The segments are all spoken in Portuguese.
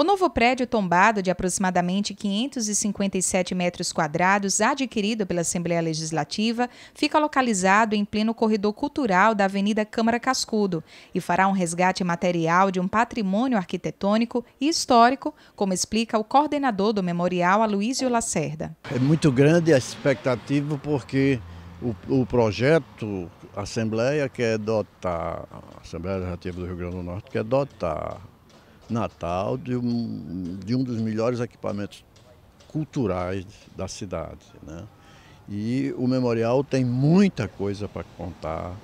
O novo prédio tombado de aproximadamente 557 metros quadrados, adquirido pela Assembleia Legislativa, fica localizado em pleno corredor cultural da Avenida Câmara Cascudo e fará um resgate material de um patrimônio arquitetônico e histórico, como explica o coordenador do memorial, Aloysio Lacerda. É muito grande a expectativa porque o, o projeto Assembleia quer dotar, a Assembleia Legislativa do Rio Grande do Norte quer dotar natal de um, de um dos melhores equipamentos culturais da cidade. Né? E o memorial tem muita coisa para contar,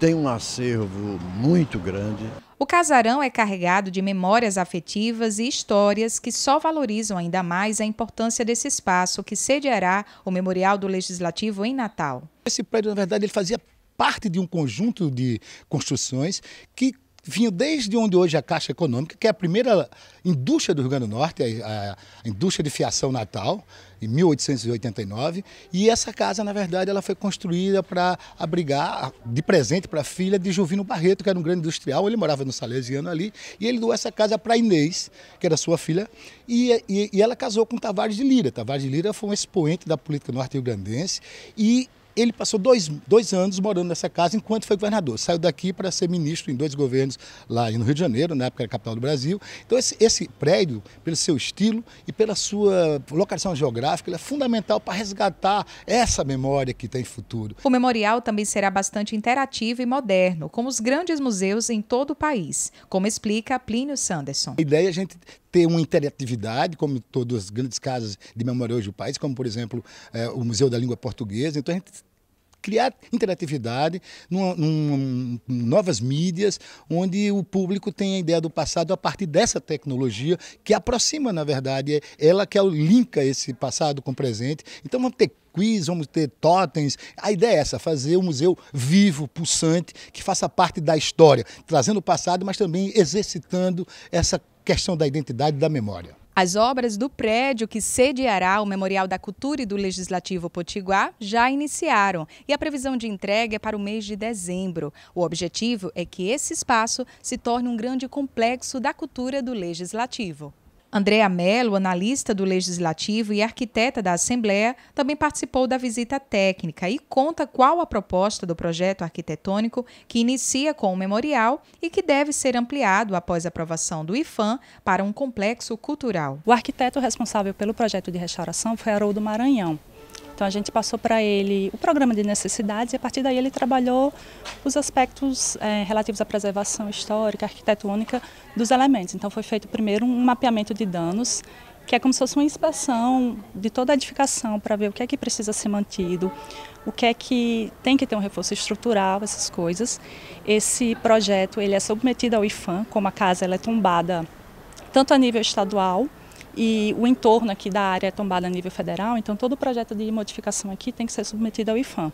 tem um acervo muito grande. O casarão é carregado de memórias afetivas e histórias que só valorizam ainda mais a importância desse espaço que sediará o Memorial do Legislativo em Natal. Esse prédio, na verdade, ele fazia parte de um conjunto de construções que vinha desde onde hoje é a Caixa Econômica, que é a primeira indústria do Rio Grande do Norte, a, a indústria de fiação natal, em 1889. E essa casa, na verdade, ela foi construída para abrigar de presente para a filha de Juvino Barreto, que era um grande industrial. Ele morava no Salesiano ali. E ele doou essa casa para Inês, que era sua filha. E, e, e ela casou com Tavares de Lira. Tavares de Lira foi um expoente da política norte-rio-grandense. E ele passou dois, dois anos morando nessa casa enquanto foi governador. Saiu daqui para ser ministro em dois governos lá no Rio de Janeiro, na época era capital do Brasil. Então, esse, esse prédio, pelo seu estilo e pela sua locação geográfica, ele é fundamental para resgatar essa memória que tem futuro. O memorial também será bastante interativo e moderno, como os grandes museus em todo o país, como explica Plínio Sanderson. A ideia é a gente ter uma interatividade, como todas as grandes casas de memoriais do país, como, por exemplo, é, o Museu da Língua Portuguesa. Então, a gente criar interatividade, numa, numa, novas mídias, onde o público tem a ideia do passado a partir dessa tecnologia que aproxima, na verdade, é ela que é linka esse passado com o presente. Então vamos ter quiz, vamos ter totens. A ideia é essa, fazer um museu vivo, pulsante, que faça parte da história, trazendo o passado, mas também exercitando essa questão da identidade e da memória. As obras do prédio que sediará o Memorial da Cultura e do Legislativo Potiguar já iniciaram e a previsão de entrega é para o mês de dezembro. O objetivo é que esse espaço se torne um grande complexo da cultura do Legislativo. Andréa Mello, analista do Legislativo e arquiteta da Assembleia, também participou da visita técnica e conta qual a proposta do projeto arquitetônico que inicia com o memorial e que deve ser ampliado após a aprovação do IFAM para um complexo cultural. O arquiteto responsável pelo projeto de restauração foi Haroldo Maranhão, então a gente passou para ele o programa de necessidades e a partir daí ele trabalhou os aspectos é, relativos à preservação histórica, arquitetônica dos elementos. Então foi feito primeiro um mapeamento de danos que é como se fosse uma inspeção de toda a edificação para ver o que é que precisa ser mantido, o que é que tem que ter um reforço estrutural, essas coisas. Esse projeto ele é submetido ao IFAM, como a casa ela é tombada tanto a nível estadual e o entorno aqui da área é tombado a nível federal, então todo o projeto de modificação aqui tem que ser submetido ao IFAM.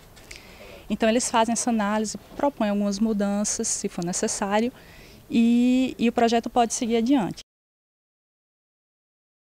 Então eles fazem essa análise, propõem algumas mudanças, se for necessário, e, e o projeto pode seguir adiante.